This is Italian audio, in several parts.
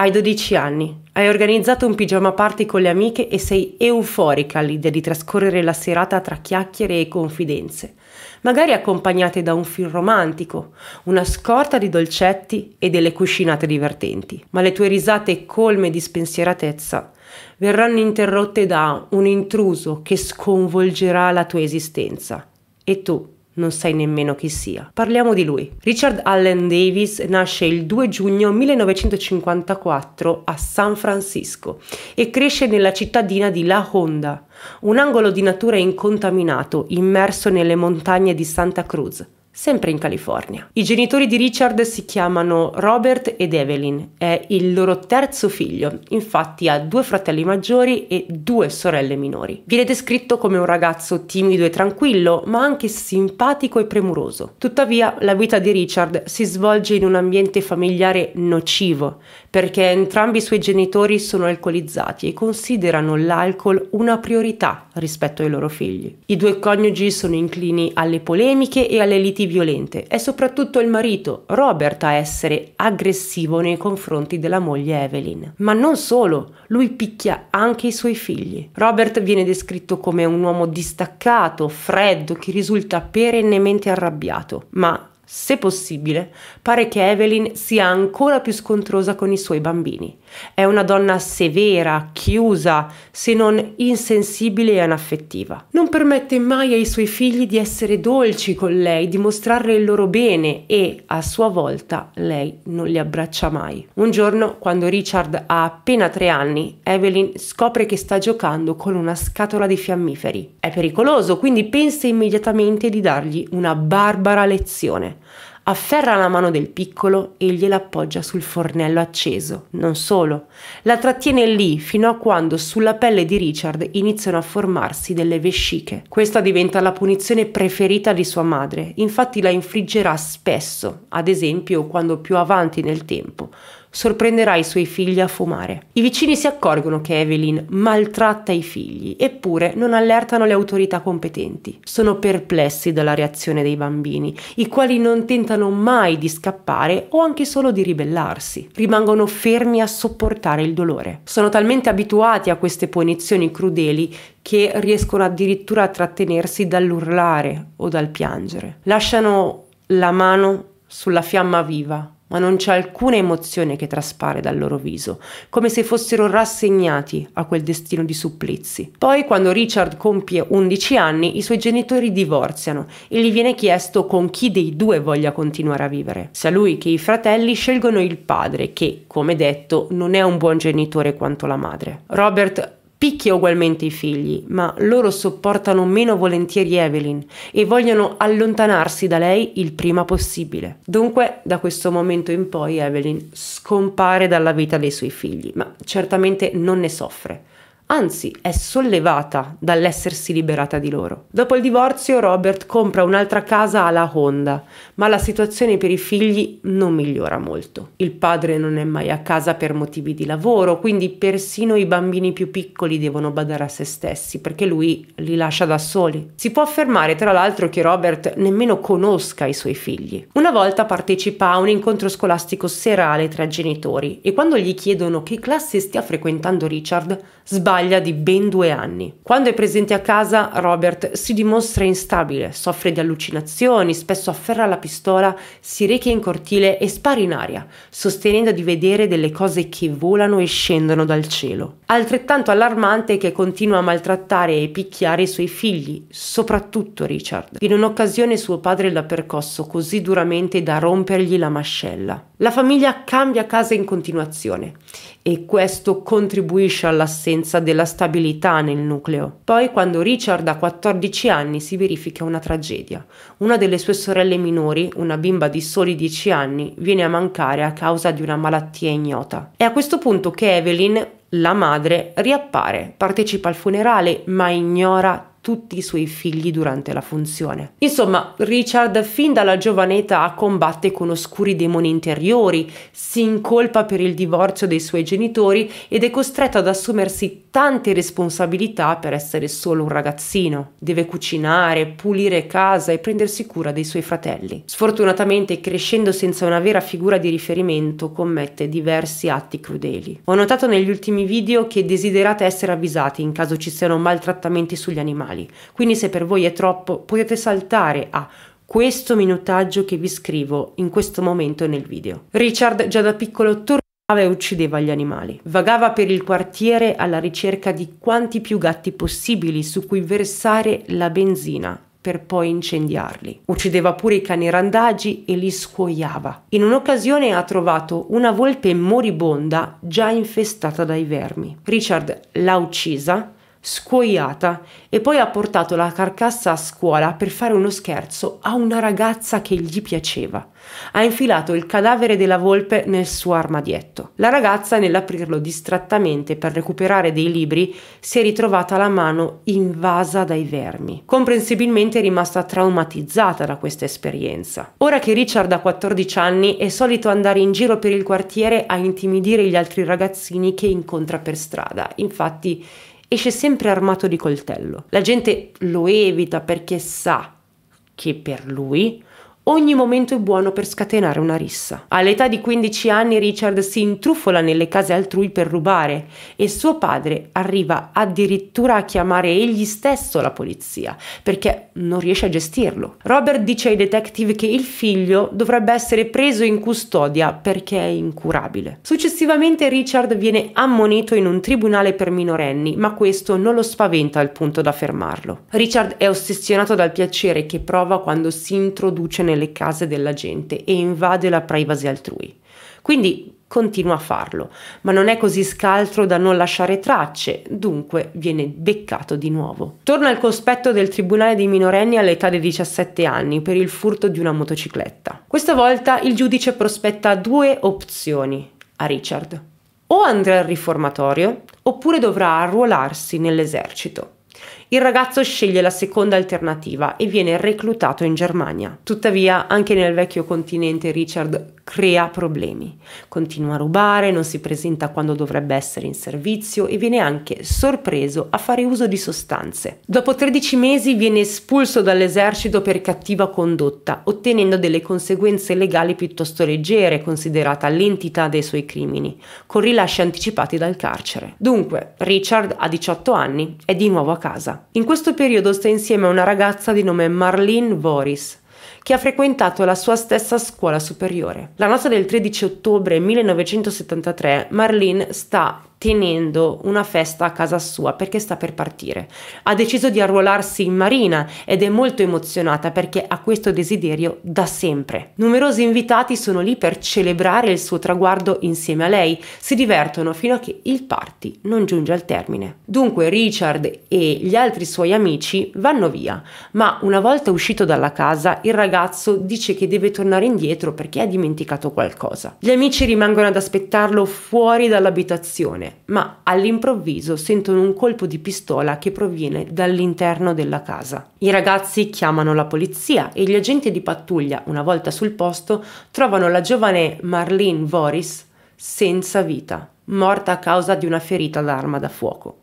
Hai 12 anni, hai organizzato un pigiama party con le amiche e sei euforica all'idea di trascorrere la serata tra chiacchiere e confidenze, magari accompagnate da un film romantico, una scorta di dolcetti e delle cuscinate divertenti. Ma le tue risate colme di spensieratezza verranno interrotte da un intruso che sconvolgerà la tua esistenza. E tu, non sai nemmeno chi sia. Parliamo di lui. Richard Allen Davis nasce il 2 giugno 1954 a San Francisco e cresce nella cittadina di La Honda, un angolo di natura incontaminato immerso nelle montagne di Santa Cruz sempre in California. I genitori di Richard si chiamano Robert ed Evelyn, è il loro terzo figlio, infatti ha due fratelli maggiori e due sorelle minori. Viene descritto come un ragazzo timido e tranquillo, ma anche simpatico e premuroso. Tuttavia la vita di Richard si svolge in un ambiente familiare nocivo, perché entrambi i suoi genitori sono alcolizzati e considerano l'alcol una priorità rispetto ai loro figli. I due coniugi sono inclini alle polemiche e alle litigazioni avanti violente. È soprattutto il marito, Robert, a essere aggressivo nei confronti della moglie Evelyn. Ma non solo, lui picchia anche i suoi figli. Robert viene descritto come un uomo distaccato, freddo, che risulta perennemente arrabbiato, ma se possibile, pare che Evelyn sia ancora più scontrosa con i suoi bambini. È una donna severa, chiusa, se non insensibile e anaffettiva. Non permette mai ai suoi figli di essere dolci con lei, di mostrarle il loro bene e, a sua volta, lei non li abbraccia mai. Un giorno, quando Richard ha appena tre anni, Evelyn scopre che sta giocando con una scatola di fiammiferi. È pericoloso, quindi pensa immediatamente di dargli una barbara lezione afferra la mano del piccolo e gliela appoggia sul fornello acceso. Non solo, la trattiene lì fino a quando sulla pelle di Richard iniziano a formarsi delle vesciche. Questa diventa la punizione preferita di sua madre, infatti la infliggerà spesso, ad esempio quando più avanti nel tempo sorprenderà i suoi figli a fumare. I vicini si accorgono che Evelyn maltratta i figli, eppure non allertano le autorità competenti. Sono perplessi dalla reazione dei bambini, i quali non tentano mai di scappare o anche solo di ribellarsi. Rimangono fermi a sopportare il dolore. Sono talmente abituati a queste punizioni crudeli che riescono addirittura a trattenersi dall'urlare o dal piangere. Lasciano la mano sulla fiamma viva ma non c'è alcuna emozione che traspare dal loro viso, come se fossero rassegnati a quel destino di supplizi. Poi, quando Richard compie 11 anni, i suoi genitori divorziano e gli viene chiesto con chi dei due voglia continuare a vivere. Sia lui che i fratelli scelgono il padre, che, come detto, non è un buon genitore quanto la madre. Robert Picchia ugualmente i figli, ma loro sopportano meno volentieri Evelyn e vogliono allontanarsi da lei il prima possibile. Dunque, da questo momento in poi, Evelyn scompare dalla vita dei suoi figli, ma certamente non ne soffre anzi è sollevata dall'essersi liberata di loro. Dopo il divorzio Robert compra un'altra casa alla Honda, ma la situazione per i figli non migliora molto. Il padre non è mai a casa per motivi di lavoro, quindi persino i bambini più piccoli devono badare a se stessi perché lui li lascia da soli. Si può affermare tra l'altro che Robert nemmeno conosca i suoi figli. Una volta partecipa a un incontro scolastico serale tra genitori e quando gli chiedono che classe stia frequentando Richard, sbaglia sbaglia di ben due anni. Quando è presente a casa, Robert si dimostra instabile, soffre di allucinazioni, spesso afferra la pistola, si reca in cortile e spara in aria, sostenendo di vedere delle cose che volano e scendono dal cielo. Altrettanto allarmante è che continua a maltrattare e picchiare i suoi figli, soprattutto Richard. In un'occasione suo padre l'ha percosso così duramente da rompergli la mascella. La famiglia cambia casa in continuazione e questo contribuisce all'assenza del della stabilità nel nucleo. Poi, quando Richard ha 14 anni, si verifica una tragedia. Una delle sue sorelle minori, una bimba di soli 10 anni, viene a mancare a causa di una malattia ignota. È a questo punto che Evelyn, la madre, riappare, partecipa al funerale, ma ignora tutti i suoi figli durante la funzione. Insomma, Richard fin dalla giovane età combatte con oscuri demoni interiori, si incolpa per il divorzio dei suoi genitori ed è costretto ad assumersi tante responsabilità per essere solo un ragazzino. Deve cucinare, pulire casa e prendersi cura dei suoi fratelli. Sfortunatamente, crescendo senza una vera figura di riferimento, commette diversi atti crudeli. Ho notato negli ultimi video che desiderate essere avvisati in caso ci siano maltrattamenti sugli animali giornali. Quindi se per voi è troppo potete saltare a questo minutaggio che vi scrivo in questo momento nel video. Richard già da piccolo tornava e uccideva gli animali. Vagava per il quartiere alla ricerca di quanti più gatti possibili su cui versare la benzina per poi incendiarli. Uccideva pure i cani randagi e li scuoiava. In un'occasione ha trovato una volpe moribonda già infestata dai vermi. Richard l'ha uccisa scuoiata e poi ha portato la carcassa a scuola per fare uno scherzo a una ragazza che gli piaceva. Ha infilato il cadavere della volpe nel suo armadietto. La ragazza, nell'aprirlo distrattamente per recuperare dei libri, si è ritrovata la mano invasa dai vermi. Comprensibilmente è rimasta traumatizzata da questa esperienza. Ora che Richard ha 14 anni è solito andare in giro per il quartiere a intimidire gli altri ragazzini che incontra per strada. Infatti esce sempre armato di coltello. La gente lo evita perché sa che per lui ogni momento è buono per scatenare una rissa. All'età di 15 anni Richard si intrufola nelle case altrui per rubare e suo padre arriva addirittura a chiamare egli stesso la polizia perché non riesce a gestirlo. Robert dice ai detective che il figlio dovrebbe essere preso in custodia perché è incurabile. Successivamente Richard viene ammonito in un tribunale per minorenni, ma questo non lo spaventa al punto da fermarlo. Richard è ossessionato dal piacere che prova quando si introduce nel nelle case della gente e invade la privacy altrui. Quindi continua a farlo, ma non è così scaltro da non lasciare tracce, dunque viene beccato di nuovo. Torna al cospetto del tribunale dei minorenni all'età di 17 anni per il furto di una motocicletta. Questa volta il giudice prospetta due opzioni a Richard. O andrà al riformatorio, oppure dovrà arruolarsi nell'esercito. Il ragazzo sceglie la seconda alternativa e viene reclutato in Germania. Tuttavia, anche nel vecchio continente Richard crea problemi. Continua a rubare, non si presenta quando dovrebbe essere in servizio e viene anche sorpreso a fare uso di sostanze. Dopo 13 mesi viene espulso dall'esercito per cattiva condotta, ottenendo delle conseguenze legali piuttosto leggere considerata l'entità dei suoi crimini, con rilasci anticipati dal carcere. Dunque, Richard a 18 anni è di nuovo a casa. In questo periodo sta insieme a una ragazza di nome Marlene Voris che ha frequentato la sua stessa scuola superiore. La notte del 13 ottobre 1973 Marlene sta tenendo una festa a casa sua perché sta per partire. Ha deciso di arruolarsi in marina ed è molto emozionata perché ha questo desiderio da sempre. Numerosi invitati sono lì per celebrare il suo traguardo insieme a lei, si divertono fino a che il party non giunge al termine. Dunque Richard e gli altri suoi amici vanno via, ma una volta uscito dalla casa il ragazzo ragazzo dice che deve tornare indietro perché ha dimenticato qualcosa. Gli amici rimangono ad aspettarlo fuori dall'abitazione, ma all'improvviso sentono un colpo di pistola che proviene dall'interno della casa. I ragazzi chiamano la polizia e gli agenti di pattuglia, una volta sul posto, trovano la giovane Marlene Voris senza vita, morta a causa di una ferita d'arma da fuoco.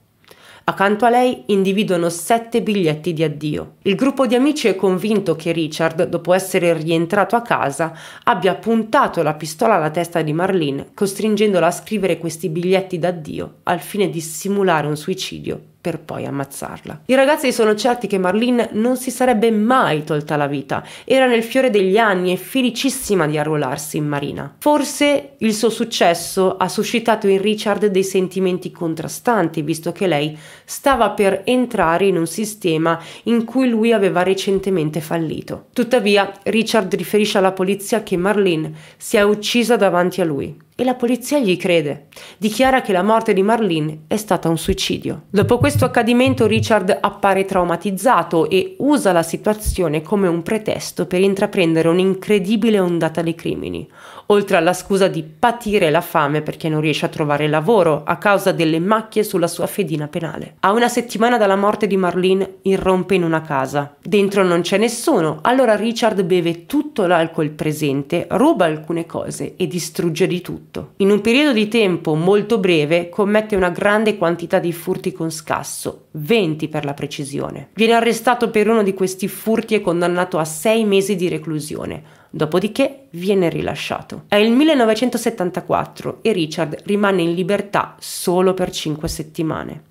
Accanto a lei individuano sette biglietti di addio. Il gruppo di amici è convinto che Richard, dopo essere rientrato a casa, abbia puntato la pistola alla testa di Marlene, costringendola a scrivere questi biglietti d'addio al fine di simulare un suicidio per poi ammazzarla. I ragazzi sono certi che Marlene non si sarebbe mai tolta la vita, era nel fiore degli anni e felicissima di arruolarsi in marina. Forse il suo successo ha suscitato in Richard dei sentimenti contrastanti, visto che lei stava per entrare in un sistema in cui lui aveva recentemente fallito. Tuttavia, Richard riferisce alla polizia che Marlene si è uccisa davanti a lui e la polizia gli crede. Dichiara che la morte di Marlene è stata un suicidio. Dopo questo accadimento Richard appare traumatizzato e usa la situazione come un pretesto per intraprendere un'incredibile ondata di crimini, oltre alla scusa di patire la fame perché non riesce a trovare lavoro a causa delle macchie sulla sua fedina penale. A una settimana dalla morte di Marlene irrompe in una casa. Dentro non c'è nessuno, allora Richard beve tutto l'alcol presente, ruba alcune cose e distrugge di tutto fatto. In un periodo di tempo molto breve commette una grande quantità di furti con scasso, 20 per la precisione. Viene arrestato per uno di questi furti e condannato a 6 mesi di reclusione. Dopodiché viene rilasciato. È il 1974 e Richard rimane in libertà solo per 5 settimane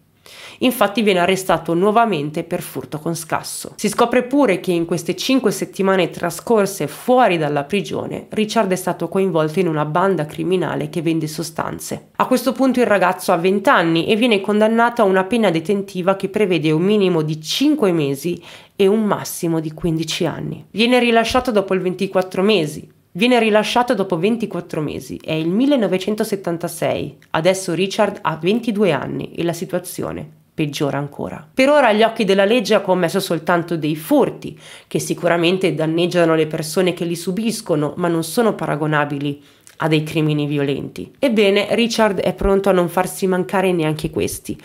infatti viene arrestato nuovamente per furto con scasso. Si scopre pure che in queste cinque settimane trascorse fuori dalla prigione, Richard è stato coinvolto in una banda criminale che vende sostanze. A questo punto il ragazzo ha 20 anni e viene condannato a una pena detentiva che prevede un minimo di 5 mesi e un massimo di 15 anni. Viene rilasciato dopo il 24 mesi, Viene rilasciato dopo 24 mesi, è il 1976, adesso Richard ha 22 anni e la situazione peggiora ancora. Per ora agli occhi della legge ha commesso soltanto dei furti, che sicuramente danneggiano le persone che li subiscono, ma non sono paragonabili a dei crimini violenti. Ebbene, Richard è pronto a non farsi mancare neanche questi,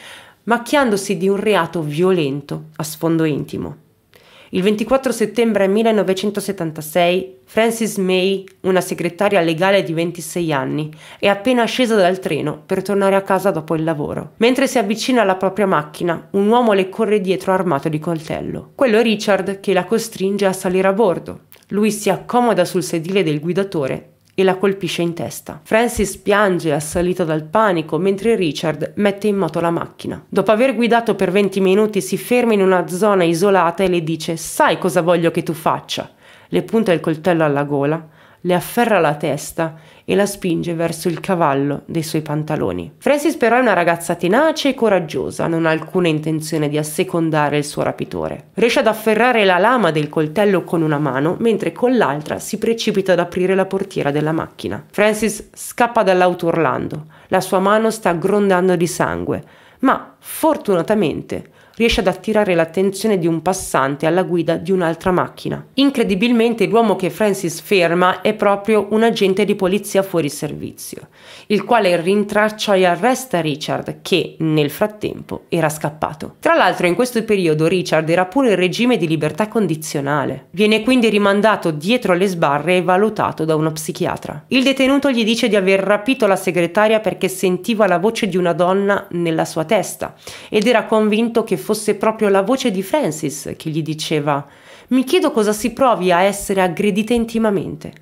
macchiandosi di un reato violento a sfondo intimo. Il 24 settembre 1976 Frances May, una segretaria legale di 26 anni, è appena scesa dal treno per tornare a casa dopo il lavoro. Mentre si avvicina alla propria macchina, un uomo le corre dietro armato di coltello. Quello è Richard che la costringe a salire a bordo. Lui si accomoda sul sedile del guidatore e la colpisce in testa. Francis piange assalito dal panico mentre Richard mette in moto la macchina. Dopo aver guidato per 20 minuti si ferma in una zona isolata e le dice sai cosa voglio che tu faccia. Le punta il coltello alla gola le afferra la testa e la spinge verso il cavallo dei suoi pantaloni. Francis però è una ragazza tenace e coraggiosa, non ha alcuna intenzione di assecondare il suo rapitore. Riesce ad afferrare la lama del coltello con una mano, mentre con l'altra si precipita ad aprire la portiera della macchina. Francis scappa dall'auto urlando, la sua mano sta grondando di sangue, ma fortunatamente riesce ad attirare l'attenzione di un passante alla guida di un'altra macchina. Incredibilmente l'uomo che Francis ferma è proprio un agente di polizia fuori servizio, il quale rintraccia e arresta Richard che nel frattempo era scappato. Tra l'altro in questo periodo Richard era pure in regime di libertà condizionale. Viene quindi rimandato dietro le sbarre e valutato da uno psichiatra. Il detenuto gli dice di aver rapito la segretaria perché sentiva la voce di una donna nella sua testa ed era convinto che fosse fosse proprio la voce di Francis che gli diceva Mi chiedo cosa si provi a essere aggredita intimamente.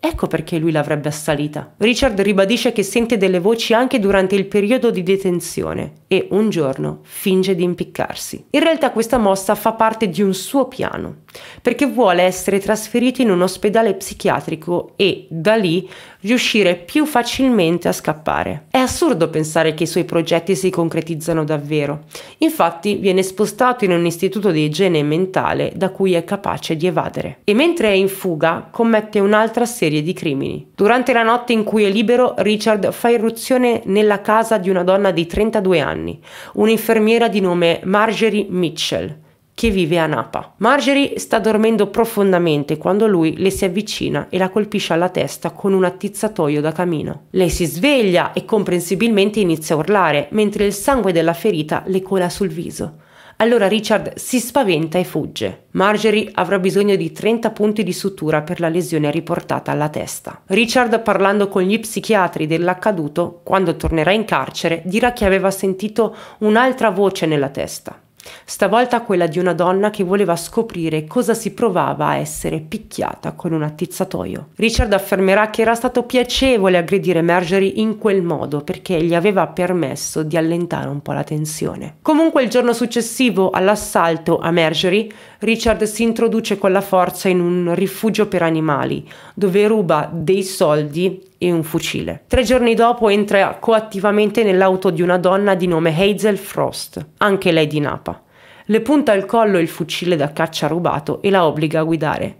Ecco perché lui l'avrebbe assalita. Richard ribadisce che sente delle voci anche durante il periodo di detenzione e un giorno finge di impiccarsi. In realtà questa mossa fa parte di un suo piano, perché vuole essere trasferito in un ospedale psichiatrico e da lì riuscire più facilmente a scappare. È assurdo pensare che i suoi progetti si concretizzano davvero. Infatti viene spostato in un istituto di igiene mentale da cui è capace di evadere. E mentre è in fuga commette un'altra serie di crimini. Durante la notte in cui è libero, Richard fa irruzione nella casa di una donna di 32 anni, un'infermiera di nome Marjorie Mitchell che vive a Napa. Marjorie sta dormendo profondamente quando lui le si avvicina e la colpisce alla testa con un attizzatoio da camino. Lei si sveglia e comprensibilmente inizia a urlare, mentre il sangue della ferita le cola sul viso. Allora Richard si spaventa e fugge. Marjorie avrà bisogno di 30 punti di sutura per la lesione riportata alla testa. Richard, parlando con gli psichiatri dell'accaduto, quando tornerà in carcere, dirà che aveva sentito un'altra voce nella testa stavolta quella di una donna che voleva scoprire cosa si provava a essere picchiata con un attizzatoio. Richard affermerà che era stato piacevole aggredire Marjorie in quel modo perché gli aveva permesso di allentare un po' la tensione. Comunque il giorno successivo all'assalto a Marjorie, Richard si introduce con la forza in un rifugio per animali, dove ruba dei soldi e un fucile. Tre giorni dopo entra coattivamente nell'auto di una donna di nome Hazel Frost, anche lei di Napa. Le punta al collo il fucile da caccia rubato e la obbliga a guidare.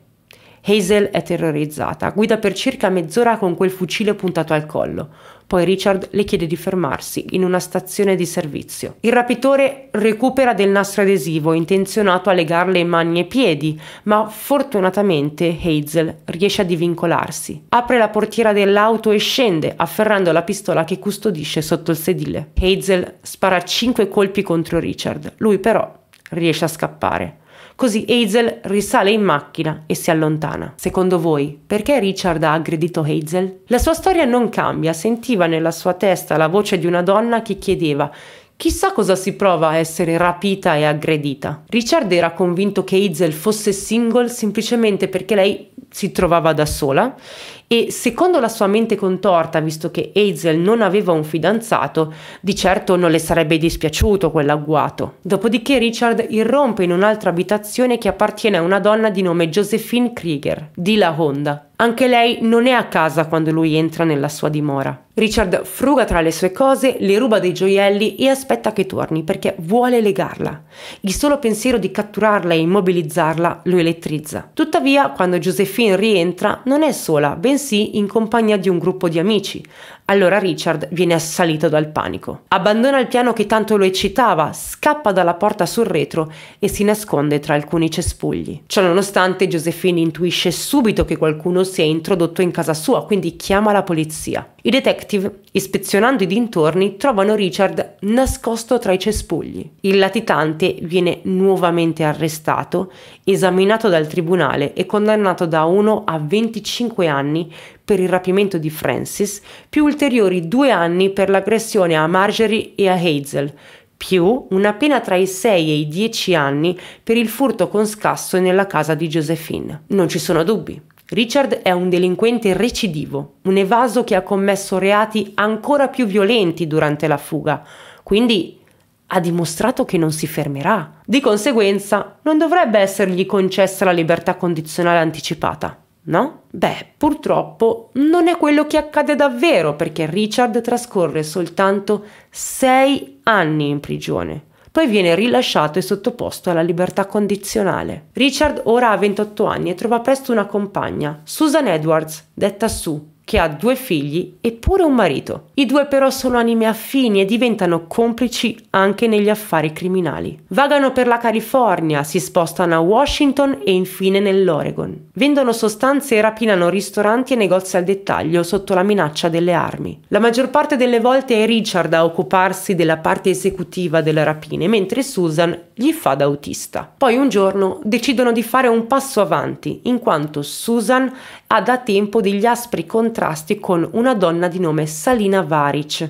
Hazel è terrorizzata, guida per circa mezz'ora con quel fucile puntato al collo. Poi Richard le chiede di fermarsi in una stazione di servizio. Il rapitore recupera del nastro adesivo intenzionato a legarle mani e piedi, ma fortunatamente Hazel riesce a divincolarsi. Apre la portiera dell'auto e scende, afferrando la pistola che custodisce sotto il sedile. Hazel spara 5 colpi contro Richard, lui però riesce a scappare. Così Hazel risale in macchina e si allontana. Secondo voi, perché Richard ha aggredito Hazel? La sua storia non cambia, sentiva nella sua testa la voce di una donna che chiedeva Chissà cosa si prova a essere rapita e aggredita. Richard era convinto che Hazel fosse single semplicemente perché lei si trovava da sola e secondo la sua mente contorta, visto che Hazel non aveva un fidanzato, di certo non le sarebbe dispiaciuto quell'agguato. Dopodiché Richard irrompe in un'altra abitazione che appartiene a una donna di nome Josephine Krieger, di La Honda. Anche lei non è a casa quando lui entra nella sua dimora. Richard fruga tra le sue cose, le ruba dei gioielli e aspetta che torni perché vuole legarla. Il solo pensiero di catturarla e immobilizzarla lo elettrizza. Tuttavia, quando Josephine rientra, non è sola, bensì bensì in compagnia di un gruppo di amici, allora Richard viene assalito dal panico. Abbandona il piano che tanto lo eccitava, scappa dalla porta sul retro e si nasconde tra alcuni cespugli. Ciononostante Josephine intuisce subito che qualcuno si è introdotto in casa sua, quindi chiama la polizia. I detective, ispezionando i dintorni, trovano Richard nascosto tra i cespugli. Il latitante viene nuovamente arrestato, esaminato dal tribunale e condannato da 1 a 25 anni per il rapimento di Francis, più ulteriori due anni per l'aggressione a Marjorie e a Hazel, più una pena tra i 6 e i 10 anni per il furto con scasso nella casa di Josephine. Non ci sono dubbi. Richard è un delinquente recidivo, un evaso che ha commesso reati ancora più violenti durante la fuga, quindi ha dimostrato che non si fermerà. Di conseguenza, non dovrebbe essergli concessa la libertà condizionale anticipata. No? Beh, purtroppo non è quello che accade davvero perché Richard trascorre soltanto sei anni in prigione. Poi viene rilasciato e sottoposto alla libertà condizionale. Richard ora ha 28 anni e trova presto una compagna, Susan Edwards, detta Sue, che ha due figli e pure un marito. I due però sono anime affini e diventano complici anche negli affari criminali. Vagano per la California, si spostano a Washington e infine nell'Oregon. Vendono sostanze e rapinano ristoranti e negozi al dettaglio sotto la minaccia delle armi. La maggior parte delle volte è Richard a occuparsi della parte esecutiva delle rapine, mentre Susan gli fa da autista. Poi un giorno decidono di fare un passo avanti, in quanto Susan ha da tempo degli aspri contratti contrasti con una donna di nome Salina Varic,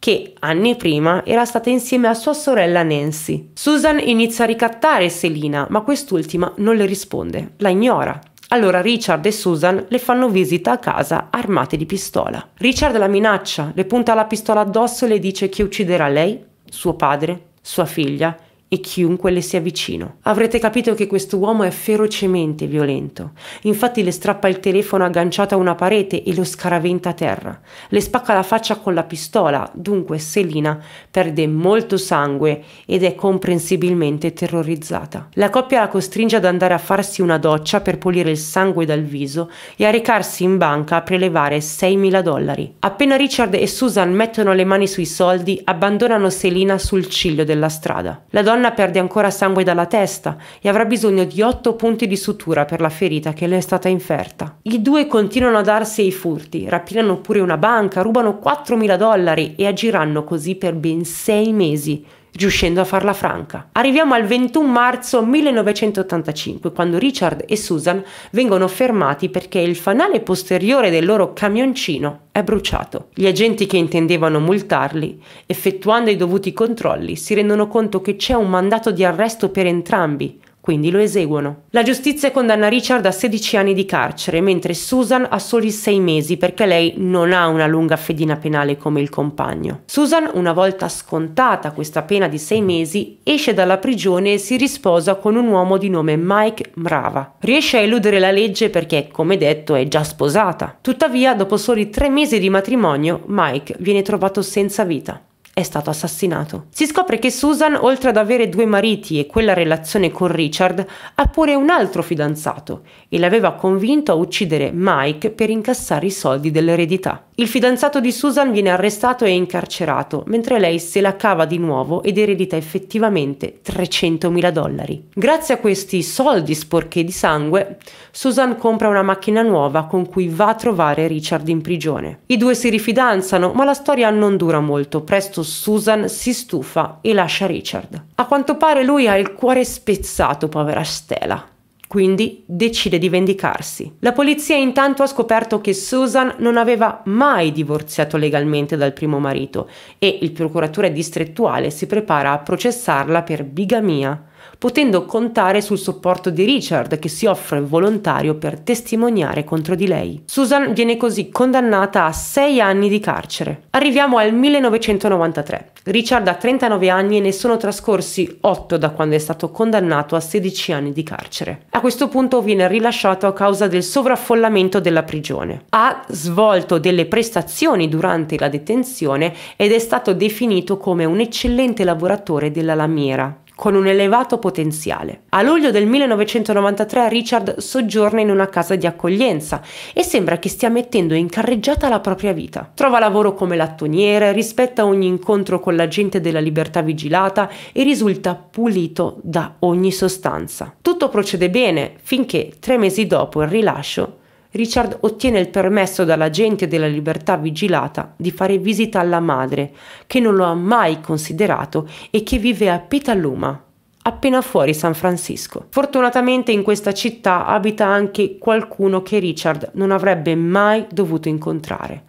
che anni prima era stata insieme a sua sorella Nancy. Susan inizia a ricattare Selina, ma quest'ultima non le risponde, la ignora. Allora Richard e Susan le fanno visita a casa armate di pistola. Richard la minaccia, le punta la pistola addosso e le dice che ucciderà lei, suo padre, sua figlia e chiunque le sia vicino. Avrete capito che questo uomo è ferocemente violento. Infatti le strappa il telefono agganciato a una parete e lo scaraventa a terra. Le spacca la faccia con la pistola, dunque Selina perde molto sangue ed è comprensibilmente terrorizzata. La coppia la costringe ad andare a farsi una doccia per pulire il sangue dal viso e a recarsi in banca a prelevare 6.000 dollari. Appena Richard e Susan mettono le mani sui soldi, abbandonano Selina sul ciglio della strada. La donna Anna perde ancora sangue dalla testa e avrà bisogno di otto punti di sutura per la ferita che le è stata inferta. I due continuano a darsi ai furti, rapinano pure una banca, rubano 4.000 dollari e agiranno così per ben sei mesi riuscendo a farla franca. Arriviamo al 21 marzo 1985, quando Richard e Susan vengono fermati perché il fanale posteriore del loro camioncino è bruciato. Gli agenti che intendevano multarli, effettuando i dovuti controlli, si rendono conto che c'è un mandato di arresto per entrambi, quindi lo eseguono. La giustizia condanna Richard a 16 anni di carcere, mentre Susan a soli 6 mesi perché lei non ha una lunga fedina penale come il compagno. Susan, una volta scontata questa pena di 6 mesi, esce dalla prigione e si risposa con un uomo di nome Mike Mrava. Riesce a eludere la legge perché, come detto, è già sposata. Tuttavia, dopo soli 3 mesi di matrimonio, Mike viene trovato senza vita è stato assassinato. Si scopre che Susan, oltre ad avere due mariti e quella relazione con Richard, ha pure un altro fidanzato e l'aveva convinto a uccidere Mike per incassare i soldi dell'eredità. Il fidanzato di Susan viene arrestato e incarcerato, mentre lei se la cava di nuovo ed eredita effettivamente 300.000 dollari. Grazie a questi soldi sporchi di sangue, Susan compra una macchina nuova con cui va a trovare Richard in prigione. I due si rifidanzano, ma la storia non dura molto, presto Susan si stufa e lascia Richard. A quanto pare lui ha il cuore spezzato, povera Stella quindi decide di vendicarsi. La polizia intanto ha scoperto che Susan non aveva mai divorziato legalmente dal primo marito e il procuratore distrettuale si prepara a processarla per bigamia potendo contare sul supporto di Richard che si offre volontario per testimoniare contro di lei. Susan viene così condannata a 6 anni di carcere. Arriviamo al 1993. Richard ha 39 anni e ne sono trascorsi 8 da quando è stato condannato a 16 anni di carcere. A questo punto viene rilasciato a causa del sovraffollamento della prigione. Ha svolto delle prestazioni durante la detenzione ed è stato definito come un eccellente lavoratore della lamiera con un elevato potenziale. A luglio del 1993 Richard soggiorna in una casa di accoglienza e sembra che stia mettendo in carreggiata la propria vita. Trova lavoro come lattoniere, rispetta ogni incontro con l'agente della libertà vigilata e risulta pulito da ogni sostanza. Tutto procede bene finché tre mesi dopo il rilascio Richard ottiene il permesso dall'agente della libertà vigilata di fare visita alla madre, che non lo ha mai considerato e che vive a Petaluma, appena fuori San Francisco. Fortunatamente in questa città abita anche qualcuno che Richard non avrebbe mai dovuto incontrare,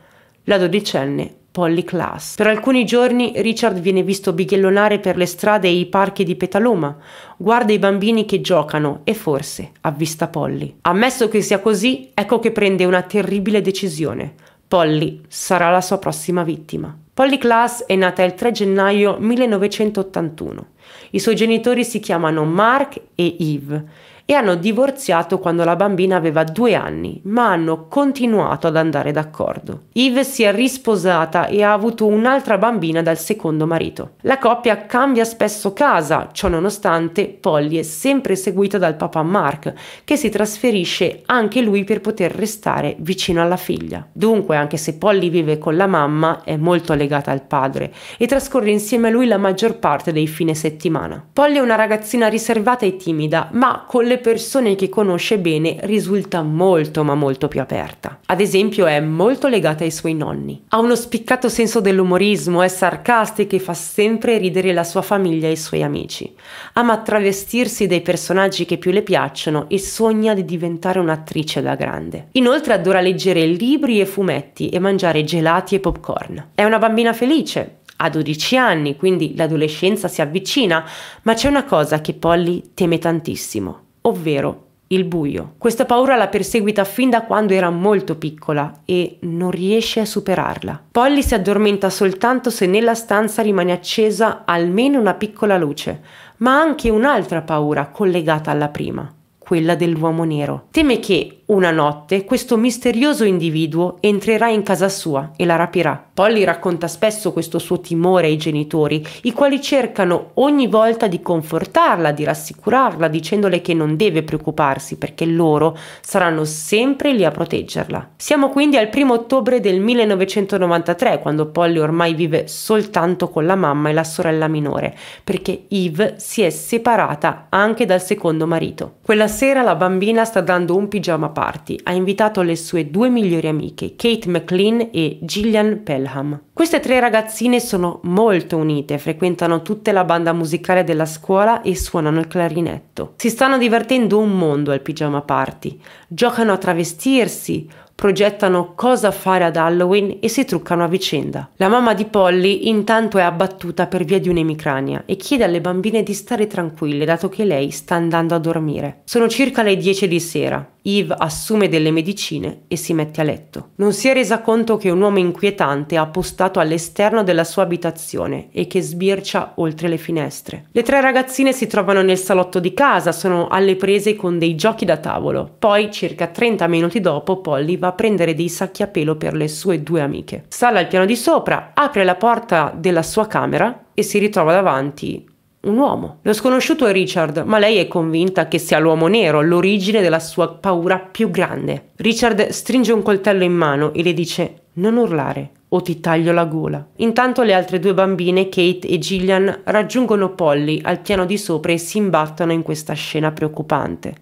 la dodicenne Polly Class. Per alcuni giorni Richard viene visto bighellonare per le strade e i parchi di Petaluma, guarda i bambini che giocano e forse avvista Polly. Ammesso che sia così, ecco che prende una terribile decisione. Polly sarà la sua prossima vittima. Polly Class è nata il 3 gennaio 1981. I suoi genitori si chiamano Mark e Eve e hanno divorziato quando la bambina aveva due anni, ma hanno continuato ad andare d'accordo. Yves si è risposata e ha avuto un'altra bambina dal secondo marito. La coppia cambia spesso casa, ciò nonostante Polly è sempre seguita dal papà Mark, che si trasferisce anche lui per poter restare vicino alla figlia. Dunque, anche se Polly vive con la mamma, è molto legata al padre e trascorre insieme a lui la maggior parte dei fine settimana. Polly è una ragazzina riservata e timida, ma con le persone che conosce bene risulta molto ma molto più aperta. Ad esempio è molto legata ai suoi nonni. Ha uno spiccato senso dell'umorismo, è sarcastica e fa sempre ridere la sua famiglia e i suoi amici. Ama travestirsi dei personaggi che più le piacciono e sogna di diventare un'attrice da grande. Inoltre adora leggere libri e fumetti e mangiare gelati e popcorn. È una bambina felice, ha 12 anni, quindi l'adolescenza si avvicina, ma c'è una cosa che Polly teme tantissimo, ovvero il buio. Questa paura la perseguita fin da quando era molto piccola e non riesce a superarla. Polly si addormenta soltanto se nella stanza rimane accesa almeno una piccola luce, ma anche un'altra paura collegata alla prima, quella dell'uomo nero. Teme che una notte questo misterioso individuo entrerà in casa sua e la rapirà. Polly racconta spesso questo suo timore ai genitori, i quali cercano ogni volta di confortarla, di rassicurarla, dicendole che non deve preoccuparsi perché loro saranno sempre lì a proteggerla. Siamo quindi al primo ottobre del 1993, quando Polly ormai vive soltanto con la mamma e la sorella minore, perché Eve si è separata anche dal secondo marito. Quella sera la bambina sta dando un pigiama pazzo party, ha invitato le sue due migliori amiche, Kate McLean e Gillian Pelham. Queste tre ragazzine sono molto unite, frequentano tutta la banda musicale della scuola e suonano il clarinetto. Si stanno divertendo un mondo al pigiama party, giocano a travestirsi, progettano cosa fare ad Halloween e si truccano a vicenda. La mamma di Polly intanto è abbattuta per via di un'emicrania e chiede alle bambine di stare tranquille dato che lei sta andando a dormire. Sono circa le 10 di sera. Eve assume delle medicine e si mette a letto. Non si è resa conto che un uomo inquietante ha postato all'esterno della sua abitazione e che sbircia oltre le finestre. Le tre ragazzine si trovano nel salotto di casa, sono alle prese con dei giochi da tavolo. Poi, circa 30 minuti dopo, Polly va a prendere dei sacchi a pelo per le sue due amiche. Sale al piano di sopra, apre la porta della sua camera e si ritrova davanti un uomo. Lo sconosciuto è Richard, ma lei è convinta che sia l'uomo nero l'origine della sua paura più grande. Richard stringe un coltello in mano e le dice non urlare o ti taglio la gola. Intanto le altre due bambine, Kate e Gillian, raggiungono Polly al piano di sopra e si imbattono in questa scena preoccupante.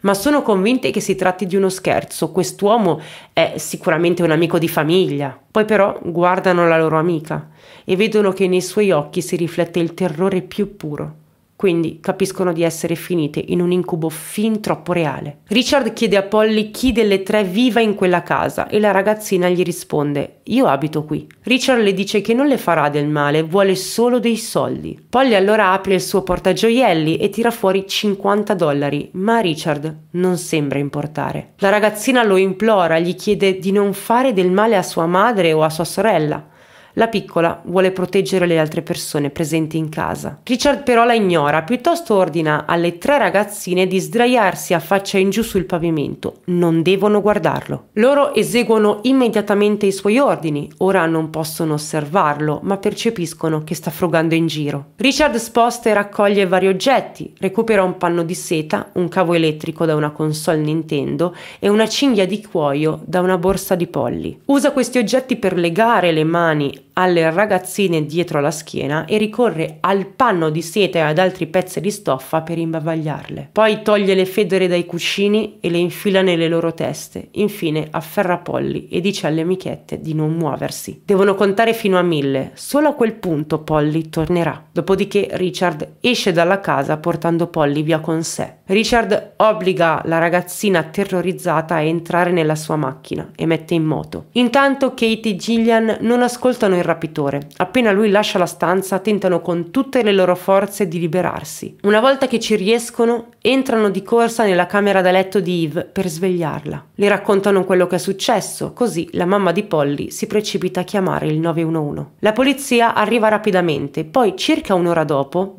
Ma sono convinte che si tratti di uno scherzo, quest'uomo è sicuramente un amico di famiglia. Poi però guardano la loro amica e vedono che nei suoi occhi si riflette il terrore più puro. Quindi capiscono di essere finite in un incubo fin troppo reale. Richard chiede a Polly chi delle tre viva in quella casa e la ragazzina gli risponde io abito qui. Richard le dice che non le farà del male, vuole solo dei soldi. Polly allora apre il suo portagioielli e tira fuori 50 dollari, ma a Richard non sembra importare. La ragazzina lo implora, gli chiede di non fare del male a sua madre o a sua sorella, la piccola vuole proteggere le altre persone presenti in casa. Richard però la ignora, piuttosto ordina alle tre ragazzine di sdraiarsi a faccia in giù sul pavimento. Non devono guardarlo. Loro eseguono immediatamente i suoi ordini. Ora non possono osservarlo, ma percepiscono che sta frugando in giro. Richard sposta e raccoglie vari oggetti, recupera un panno di seta, un cavo elettrico da una console Nintendo e una cinghia di cuoio da una borsa di polli. Usa questi oggetti per legare le mani alle ragazzine dietro la schiena e ricorre al panno di seta e ad altri pezzi di stoffa per imbavagliarle. Poi toglie le federe dai cuscini e le infila nelle loro teste. Infine afferra Polly e dice alle amichette di non muoversi. Devono contare fino a mille. Solo a quel punto Polly tornerà. Dopodiché Richard esce dalla casa portando Polly via con sé. Richard obbliga la ragazzina terrorizzata a entrare nella sua macchina e mette in moto. Intanto Kate e Gillian non ascoltano il rapitore. Appena lui lascia la stanza, tentano con tutte le loro forze di liberarsi. Una volta che ci riescono, entrano di corsa nella camera da letto di Eve per svegliarla. Le raccontano quello che è successo, così la mamma di Polly si precipita a chiamare il 911. La polizia arriva rapidamente, poi circa un'ora dopo,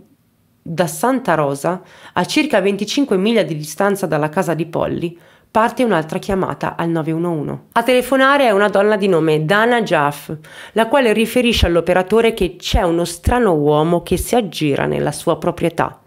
da Santa Rosa, a circa 25 miglia di distanza dalla casa di Polly, parte un'altra chiamata al 911. A telefonare è una donna di nome Dana Jaff, la quale riferisce all'operatore che c'è uno strano uomo che si aggira nella sua proprietà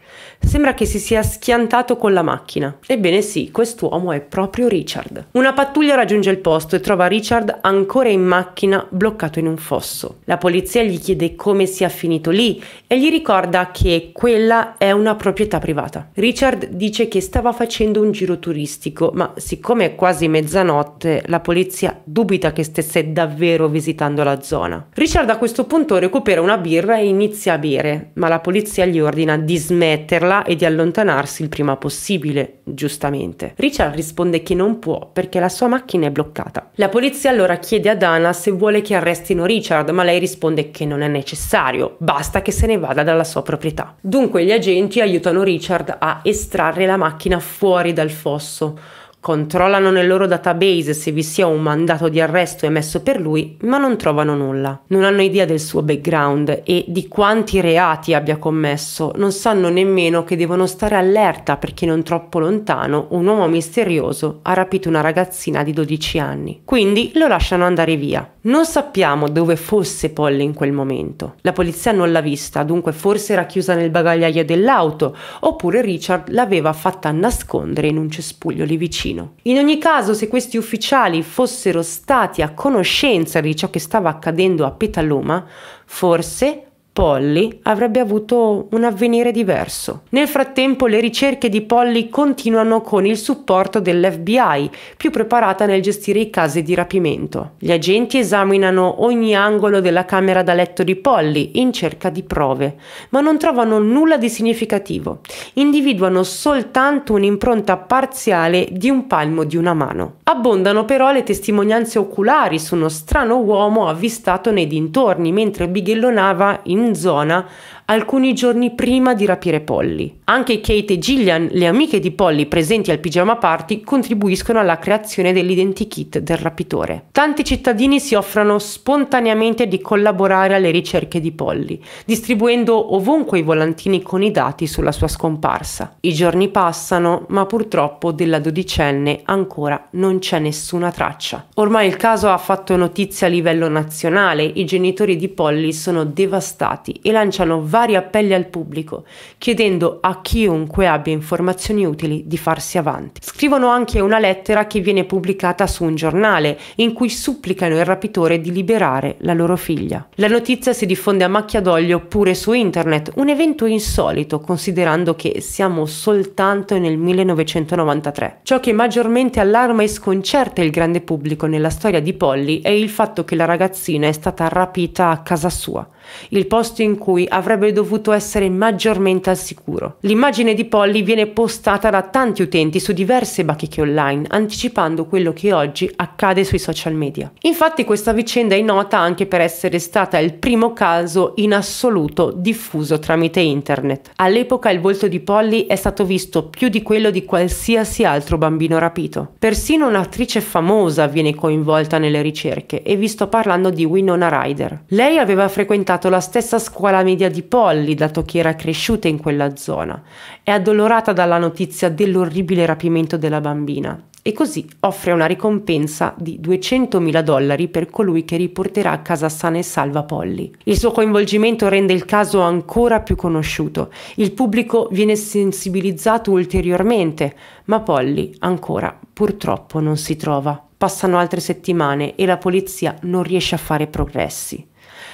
Sembra che si sia schiantato con la macchina. Ebbene sì, quest'uomo è proprio Richard. Una pattuglia raggiunge il posto e trova Richard ancora in macchina bloccato in un fosso. La polizia gli chiede come sia finito lì e gli ricorda che quella è una proprietà privata. Richard dice che stava facendo un giro turistico, ma siccome è quasi mezzanotte, la polizia dubita che stesse davvero visitando la zona. Richard a questo punto recupera una birra e inizia a bere, ma la polizia gli ordina di smetterla prenderla e di allontanarsi il prima possibile, giustamente. Richard risponde che non può perché la sua macchina è bloccata. La polizia allora chiede a Dana se vuole che arrestino Richard, ma lei risponde che non è necessario, basta che se ne vada dalla sua proprietà. Dunque gli agenti aiutano Richard a estrarre la macchina fuori dal fosso Controllano nel loro database se vi sia un mandato di arresto emesso per lui, ma non trovano nulla. Non hanno idea del suo background e di quanti reati abbia commesso. Non sanno nemmeno che devono stare allerta perché non troppo lontano un uomo misterioso ha rapito una ragazzina di 12 anni. Quindi lo lasciano andare via. Non sappiamo dove fosse Polly in quel momento. La polizia non l'ha vista, dunque forse era chiusa nel bagagliaio dell'auto, oppure Richard l'aveva fatta nascondere in un cespuglio lì vicino vicino. In ogni caso, se questi ufficiali fossero stati a conoscenza di ciò che stava accadendo a Petaluma, forse Polly avrebbe avuto un avvenire diverso. Nel frattempo le ricerche di Polly continuano con il supporto dell'FBI, più preparata nel gestire i casi di rapimento. Gli agenti esaminano ogni angolo della camera da letto di Polly in cerca di prove, ma non trovano nulla di significativo. Individuano soltanto un'impronta parziale di un palmo di una mano. Abbondano però le testimonianze oculari su uno strano uomo avvistato nei dintorni mentre bighellonava in in zona alcuni giorni prima di rapire Polly. Anche Kate e Gillian, le amiche di Polly presenti al pigiama party, contribuiscono alla creazione dell'identikit del rapitore. Tanti cittadini si offrono spontaneamente di collaborare alle ricerche di Polly, distribuendo ovunque i volantini con i dati sulla sua scomparsa. I giorni passano, ma purtroppo della dodicenne ancora non c'è nessuna traccia. Ormai il caso ha fatto notizia a livello nazionale, i genitori di Polly sono devastati e lanciano vari appelli al pubblico, chiedendo a chiunque abbia informazioni utili di farsi avanti. Scrivono anche una lettera che viene pubblicata su un giornale, in cui supplicano il rapitore di liberare la loro figlia. La notizia si diffonde a macchia d'olio pure su internet, un evento insolito considerando che siamo soltanto nel 1993. Ciò che maggiormente allarma e sconcerta il grande pubblico nella storia di Polly è il fatto che la ragazzina è stata rapita a casa sua il posto in cui avrebbe dovuto essere maggiormente al sicuro. L'immagine di Polly viene postata da tanti utenti su diverse bacheche online, anticipando quello che oggi accade sui social media. Infatti questa vicenda è nota anche per essere stata il primo caso in assoluto diffuso tramite internet. All'epoca il volto di Polly è stato visto più di quello di qualsiasi altro bambino rapito. Persino un'attrice famosa viene coinvolta nelle ricerche e vi sto parlando di Winona Ryder. Lei aveva frequentato frequentato la stessa scuola media di Polly, dato che era cresciuta in quella zona. È addolorata dalla notizia dell'orribile rapimento della bambina e così offre una ricompensa di 200.000 dollari per colui che riporterà a casa sana e salva Polly. Il suo coinvolgimento rende il caso ancora più conosciuto, il pubblico viene sensibilizzato ulteriormente, ma Polly ancora purtroppo non si trova. Passano altre settimane e la polizia non riesce a fare progressi.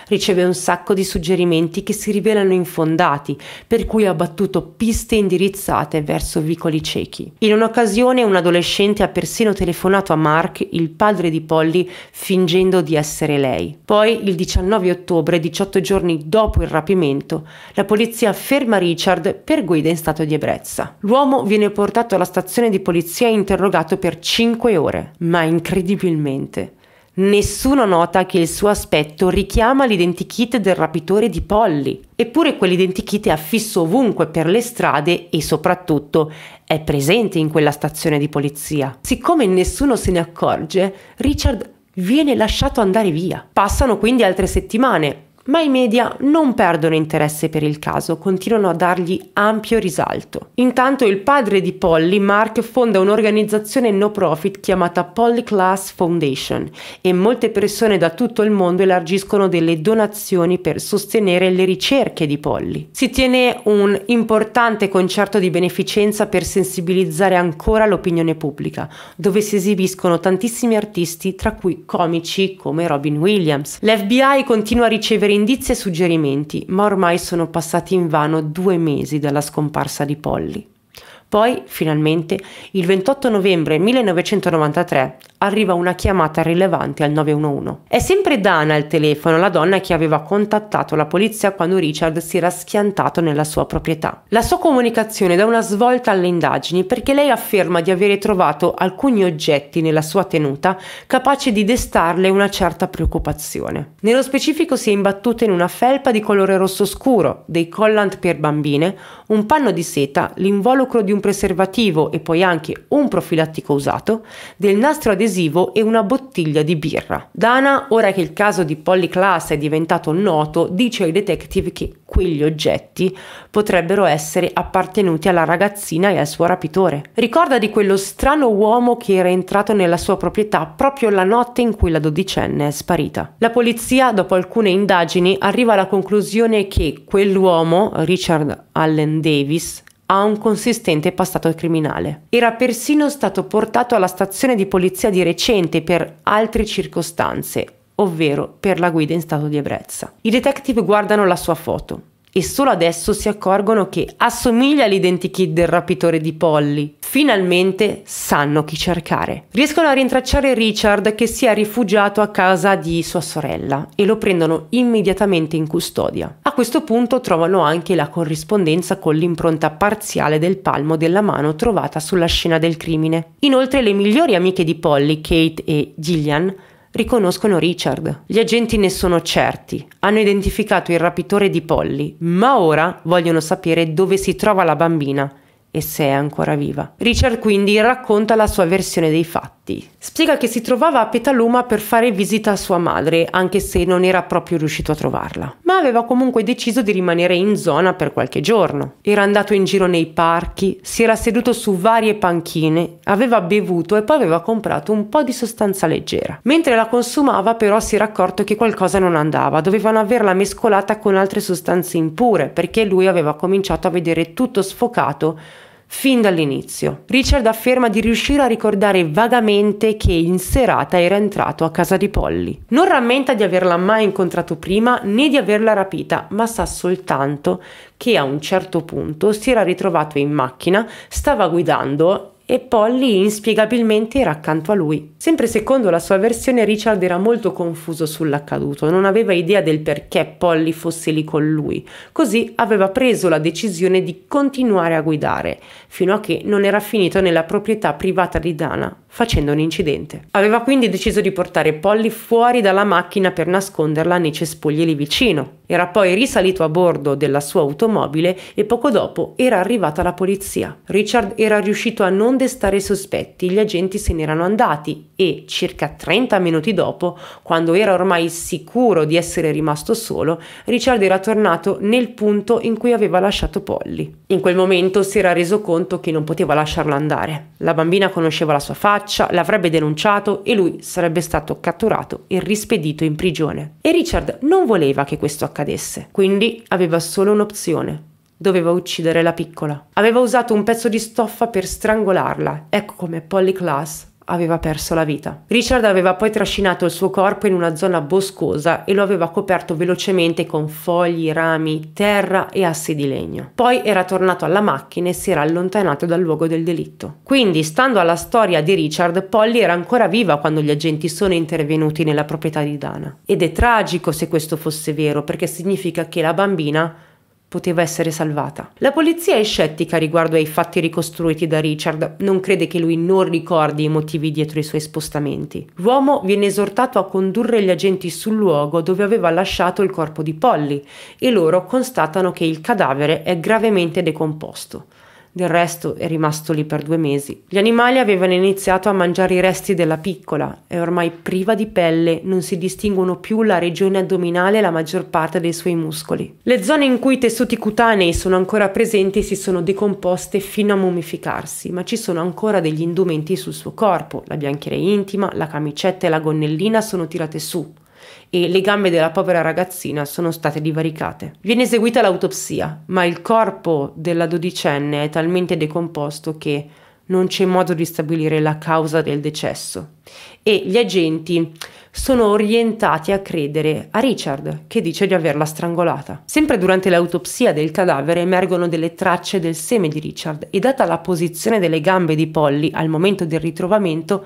Riceve un sacco di suggerimenti che si rivelano infondati, per cui ha battuto piste indirizzate verso vicoli ciechi. In un'occasione un adolescente ha persino telefonato a Mark, il padre di Polly, fingendo di essere lei. Poi, il 19 ottobre, 18 giorni dopo il rapimento, la polizia ferma Richard per guida in stato di ebbrezza. L'uomo viene portato alla stazione di polizia e interrogato per 5 ore, ma incredibilmente Nessuno nota che il suo aspetto richiama l'identikit del rapitore di Polly, eppure quell'identikit è affisso ovunque per le strade e soprattutto è presente in quella stazione di polizia. Siccome nessuno se ne accorge, Richard viene lasciato andare via. Passano quindi altre settimane ma i media non perdono interesse per il caso, continuano a dargli ampio risalto. Intanto il padre di Polly, Mark, fonda un'organizzazione no profit chiamata Polly Class Foundation e molte persone da tutto il mondo elargiscono delle donazioni per sostenere le ricerche di Polly. Si tiene un importante concerto di beneficenza per sensibilizzare ancora l'opinione pubblica, dove si esibiscono tantissimi artisti, tra cui comici come Robin Williams. L'FBI continua a ricevere indizi e suggerimenti, ma ormai sono passati in vano due mesi dalla scomparsa di Polly. Poi, finalmente, il 28 novembre 1993 arriva una chiamata rilevante al 911. È sempre Dana al telefono, la donna che aveva contattato la polizia quando Richard si era schiantato nella sua proprietà. La sua comunicazione dà una svolta alle indagini perché lei afferma di avere trovato alcuni oggetti nella sua tenuta capaci di destarle una certa preoccupazione. Nello specifico si è imbattuta in una felpa di colore rosso scuro, dei collant per bambine, un panno di seta, l'involucro di un un preservativo e poi anche un profilattico usato, del nastro adesivo e una bottiglia di birra. Dana, ora che il caso di Polly Class è diventato noto, dice ai detective che quegli oggetti potrebbero essere appartenuti alla ragazzina e al suo rapitore. Ricorda di quello strano uomo che era entrato nella sua proprietà proprio la notte in cui la dodicenne è sparita. La polizia, dopo alcune indagini, arriva alla conclusione che quell'uomo, Richard Allen Davis, ha un consistente passato criminale. Era persino stato portato alla stazione di polizia di recente per altre circostanze, ovvero per la guida in stato di ebbrezza. I detective guardano la sua foto e solo adesso si accorgono che assomiglia all'identikit del rapitore di Polly. Finalmente sanno chi cercare. Riescono a rintracciare Richard che si è rifugiato a casa di sua sorella e lo prendono immediatamente in custodia. A questo punto trovano anche la corrispondenza con l'impronta parziale del palmo della mano trovata sulla scena del crimine. Inoltre le migliori amiche di Polly, Kate e Gillian, riconoscono Richard. Gli agenti ne sono certi, hanno identificato il rapitore di Polly, ma ora vogliono sapere dove si trova la bambina e se è ancora viva. Richard quindi racconta la sua versione dei fatti. Spiega che si trovava a Petaluma per fare visita a sua madre, anche se non era proprio riuscito a trovarla, ma aveva comunque deciso di rimanere in zona per qualche giorno. Era andato in giro nei parchi, si era seduto su varie panchine, aveva bevuto e poi aveva comprato un po' di sostanza leggera. Mentre la consumava però si era accorto che qualcosa non andava, dovevano averla mescolata con altre sostanze impure, perché lui aveva cominciato a vedere tutto sfocato fin dall'inizio. Richard afferma di riuscire a ricordare vagamente che in serata era entrato a casa di Polly. Non rammenta di averla mai incontrato prima né di averla rapita, ma sa soltanto che a un certo punto si era ritrovato in macchina, stava guidando e Polly inspiegabilmente era accanto a lui. Sempre secondo la sua versione Richard era molto confuso sull'accaduto, non aveva idea del perché Polly fosse lì con lui, così aveva preso la decisione di continuare a guidare, fino a che non era finito nella proprietà privata di Dana facendo un incidente. Aveva quindi deciso di portare Polly fuori dalla macchina per nasconderla nei cespugli lì vicino. Era poi risalito a bordo della sua automobile e poco dopo era arrivata la polizia. Richard era riuscito a non destare sospetti, gli agenti se n'erano andati e circa 30 minuti dopo, quando era ormai sicuro di essere rimasto solo, Richard era tornato nel punto in cui aveva lasciato Polly. In quel momento si era reso conto che non poteva lasciarla andare. La bambina conosceva la sua faccia, faccia, l'avrebbe denunciato e lui sarebbe stato catturato e rispedito in prigione. E Richard non voleva che questo accadesse, quindi aveva solo un'opzione. Doveva uccidere la piccola. Aveva usato un pezzo di stoffa per strangolarla. Ecco come Polly Class aveva perso la vita. Richard aveva poi trascinato il suo corpo in una zona boscosa e lo aveva coperto velocemente con fogli, rami, terra e assi di legno. Poi era tornato alla macchina e si era allontanato dal luogo del delitto. Quindi, stando alla storia di Richard, Polly era ancora viva quando gli agenti sono intervenuti nella proprietà di Dana. Ed è tragico se questo fosse vero, perché significa che la bambina poteva essere salvata. La polizia è scettica riguardo ai fatti ricostruiti da Richard, non crede che lui non ricordi i motivi dietro i suoi spostamenti. L'uomo viene esortato a condurre gli agenti sul luogo dove aveva lasciato il corpo di Polly e loro constatano che il cadavere è gravemente decomposto. Del resto è rimasto lì per due mesi. Gli animali avevano iniziato a mangiare i resti della piccola e ormai priva di pelle non si distinguono più la regione addominale e la maggior parte dei suoi muscoli. Le zone in cui i tessuti cutanei sono ancora presenti si sono decomposte fino a mummificarsi, ma ci sono ancora degli indumenti sul suo corpo. La biancheria intima, la camicetta e la gonnellina sono tirate su e le gambe della povera ragazzina sono state divaricate. Viene eseguita l'autopsia, ma il corpo della dodicenne è talmente decomposto che non c'è modo di stabilire la causa del decesso e gli agenti sono orientati a credere a Richard che dice di averla strangolata. Sempre durante l'autopsia del cadavere emergono delle tracce del seme di Richard e data la posizione delle gambe di Polly al momento del ritrovamento,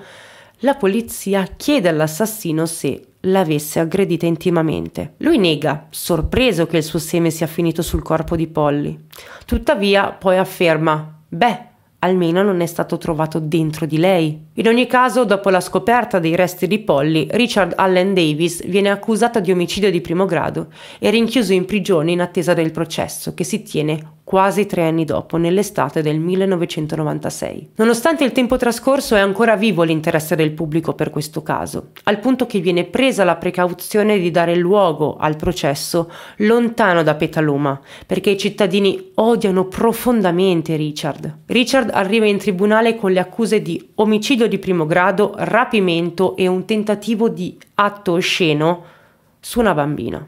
la polizia chiede all'assassino se l'avesse aggredita intimamente. Lui nega, sorpreso che il suo seme sia finito sul corpo di Polly. Tuttavia poi afferma, beh, almeno non è stato trovato dentro di lei. In ogni caso, dopo la scoperta dei resti di Polly, Richard Allen Davis viene accusato di omicidio di primo grado e rinchiuso in prigione in attesa del processo, che si tiene quasi tre anni dopo, nell'estate del 1996. Nonostante il tempo trascorso è ancora vivo l'interesse del pubblico per questo caso, al punto che viene presa la precauzione di dare luogo al processo lontano da Petaluma, perché i cittadini odiano profondamente Richard. Richard arriva in tribunale con le accuse di omicidio di primo grado, rapimento e un tentativo di atto osceno su una bambina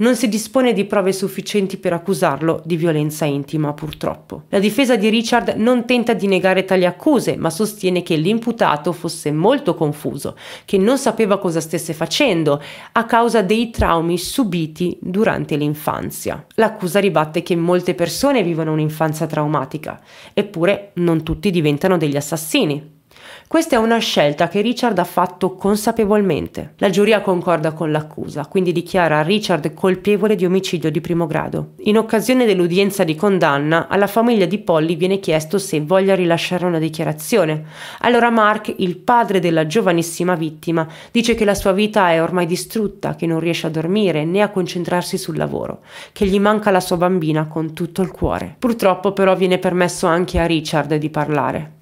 non si dispone di prove sufficienti per accusarlo di violenza intima, purtroppo. La difesa di Richard non tenta di negare tali accuse, ma sostiene che l'imputato fosse molto confuso, che non sapeva cosa stesse facendo a causa dei traumi subiti durante l'infanzia. L'accusa ribatte che molte persone vivono un'infanzia traumatica, eppure non tutti diventano degli assassini. Questa è una scelta che Richard ha fatto consapevolmente. La giuria concorda con l'accusa, quindi dichiara Richard colpevole di omicidio di primo grado. In occasione dell'udienza di condanna, alla famiglia di Polly viene chiesto se voglia rilasciare una dichiarazione. Allora Mark, il padre della giovanissima vittima, dice che la sua vita è ormai distrutta, che non riesce a dormire né a concentrarsi sul lavoro, che gli manca la sua bambina con tutto il cuore. Purtroppo però viene permesso anche a Richard di parlare.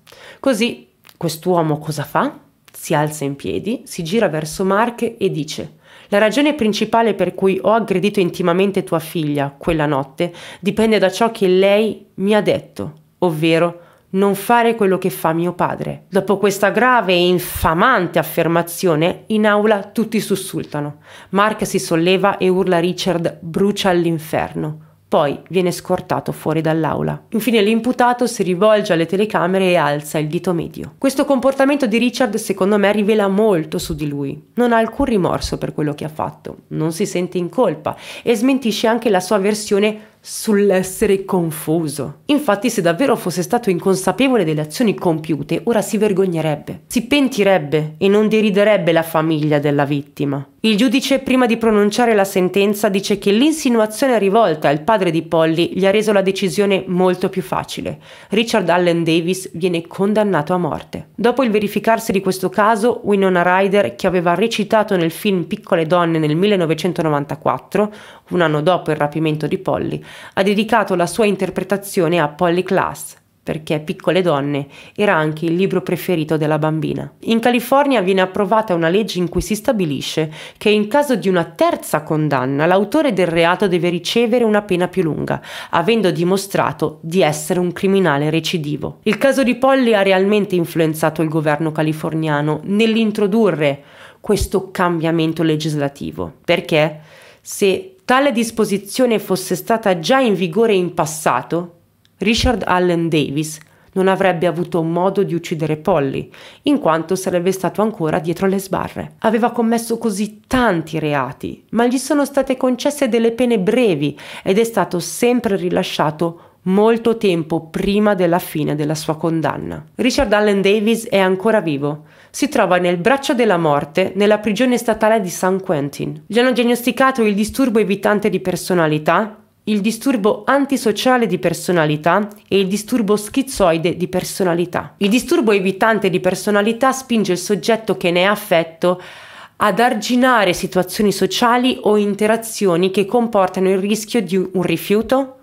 Così Quest'uomo cosa fa? Si alza in piedi, si gira verso Mark e dice la ragione principale per cui ho aggredito intimamente tua figlia quella notte dipende da ciò che lei mi ha detto, ovvero non fare quello che fa mio padre. Dopo questa grave e infamante affermazione, in aula tutti sussultano. Mark si solleva e urla Richard brucia all'inferno. Poi viene scortato fuori dall'aula. Infine l'imputato si rivolge alle telecamere e alza il dito medio. Questo comportamento di Richard secondo me rivela molto su di lui. Non ha alcun rimorso per quello che ha fatto, non si sente in colpa e smentisce anche la sua versione sull'essere confuso. Infatti se davvero fosse stato inconsapevole delle azioni compiute, ora si vergognerebbe, si pentirebbe e non deriderebbe la famiglia della vittima. Il giudice, prima di pronunciare la sentenza, dice che l'insinuazione rivolta al padre di Polly gli ha reso la decisione molto più facile. Richard Allen Davis viene condannato a morte. Dopo il verificarsi di questo caso, Winona Ryder, che aveva recitato nel film Piccole donne nel 1994, un anno dopo il rapimento di Polly, ha dedicato la sua interpretazione a Polly Class, perché Piccole donne era anche il libro preferito della bambina. In California viene approvata una legge in cui si stabilisce che in caso di una terza condanna l'autore del reato deve ricevere una pena più lunga, avendo dimostrato di essere un criminale recidivo. Il caso di Polly ha realmente influenzato il governo californiano nell'introdurre questo cambiamento legislativo, perché se tale disposizione fosse stata già in vigore in passato, Richard Allen Davis non avrebbe avuto modo di uccidere Polly, in quanto sarebbe stato ancora dietro le sbarre. Aveva commesso così tanti reati, ma gli sono state concesse delle pene brevi ed è stato sempre rilasciato molto tempo prima della fine della sua condanna. Richard Allen Davis è ancora vivo si trova nel braccio della morte nella prigione statale di San Quentin. Gli hanno diagnosticato il disturbo evitante di personalità, il disturbo antisociale di personalità e il disturbo schizoide di personalità. Il disturbo evitante di personalità spinge il soggetto che ne è affetto ad arginare situazioni sociali o interazioni che comportano il rischio di un rifiuto,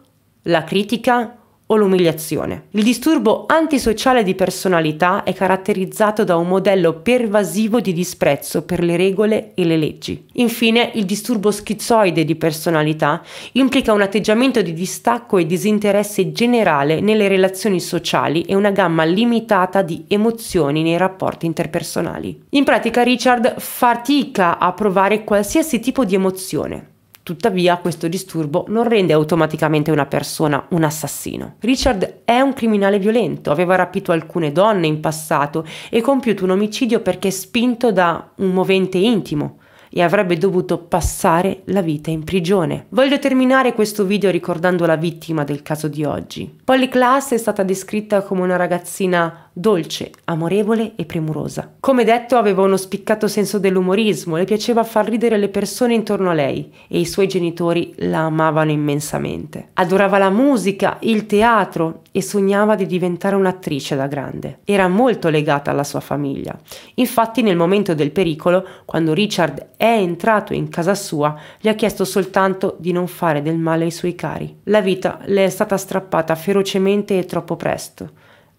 la critica, o l'umiliazione. Il disturbo antisociale di personalità è caratterizzato da un modello pervasivo di disprezzo per le regole e le leggi. Infine, il disturbo schizoide di personalità implica un atteggiamento di distacco e disinteresse generale nelle relazioni sociali e una gamma limitata di emozioni nei rapporti interpersonali. In pratica Richard fatica a provare qualsiasi tipo di emozione Tuttavia questo disturbo non rende automaticamente una persona un assassino. Richard è un criminale violento, aveva rapito alcune donne in passato e compiuto un omicidio perché spinto da un movente intimo e avrebbe dovuto passare la vita in prigione. Voglio terminare questo video ricordando la vittima del caso di oggi. Polly Class è stata descritta come una ragazzina dolce, amorevole e premurosa. Come detto, aveva uno spiccato senso dell'umorismo, le piaceva far ridere le persone intorno a lei e i suoi genitori la amavano immensamente. Adorava la musica, il teatro e sognava di diventare un'attrice da grande. Era molto legata alla sua famiglia. Infatti, nel momento del pericolo, quando Richard è entrato in casa sua, gli ha chiesto soltanto di non fare del male ai suoi cari. La vita le è stata strappata ferocemente e troppo presto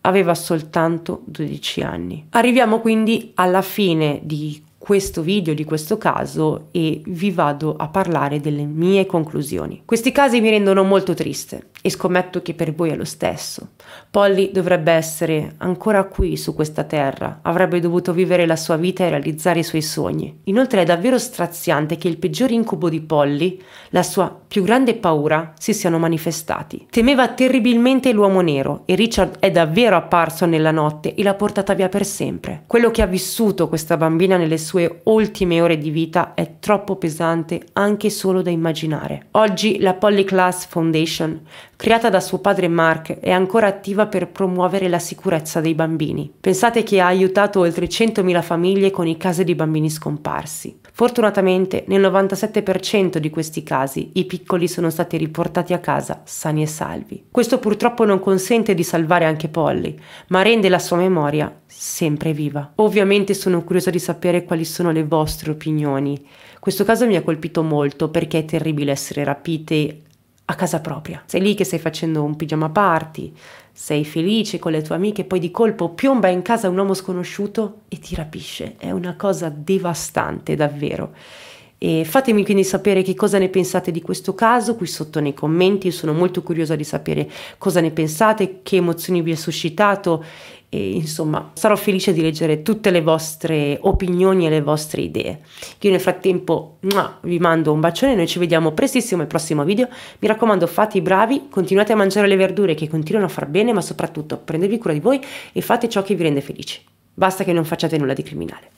aveva soltanto 12 anni. Arriviamo quindi alla fine di questo video, di questo caso e vi vado a parlare delle mie conclusioni. Questi casi mi rendono molto triste e scommetto che per voi è lo stesso. Polly dovrebbe essere ancora qui su questa terra, avrebbe dovuto vivere la sua vita e realizzare i suoi sogni. Inoltre è davvero straziante che il peggior incubo di Polly, la sua più grande paura, si siano manifestati. Temeva terribilmente l'uomo nero e Richard è davvero apparso nella notte e l'ha portata via per sempre. Quello che ha vissuto questa bambina nelle sue ultime ore di vita è troppo pesante anche solo da immaginare. Oggi la Polly Class Foundation creata da suo padre Mark, è ancora attiva per promuovere la sicurezza dei bambini. Pensate che ha aiutato oltre 100.000 famiglie con i casi di bambini scomparsi. Fortunatamente, nel 97% di questi casi, i piccoli sono stati riportati a casa sani e salvi. Questo purtroppo non consente di salvare anche Polly, ma rende la sua memoria sempre viva. Ovviamente sono curiosa di sapere quali sono le vostre opinioni. Questo caso mi ha colpito molto perché è terribile essere rapite a casa propria. Sei lì che stai facendo un pigiama party, sei felice con le tue amiche, poi di colpo piomba in casa un uomo sconosciuto e ti rapisce. È una cosa devastante, davvero. E fatemi quindi sapere che cosa ne pensate di questo caso qui sotto nei commenti, Io sono molto curiosa di sapere cosa ne pensate, che emozioni vi ha suscitato e insomma sarò felice di leggere tutte le vostre opinioni e le vostre idee. Io nel frattempo vi mando un bacione, noi ci vediamo prestissimo al prossimo video, mi raccomando fate i bravi, continuate a mangiare le verdure che continuano a far bene, ma soprattutto prendetevi cura di voi e fate ciò che vi rende felici. Basta che non facciate nulla di criminale.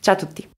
Ciao a tutti!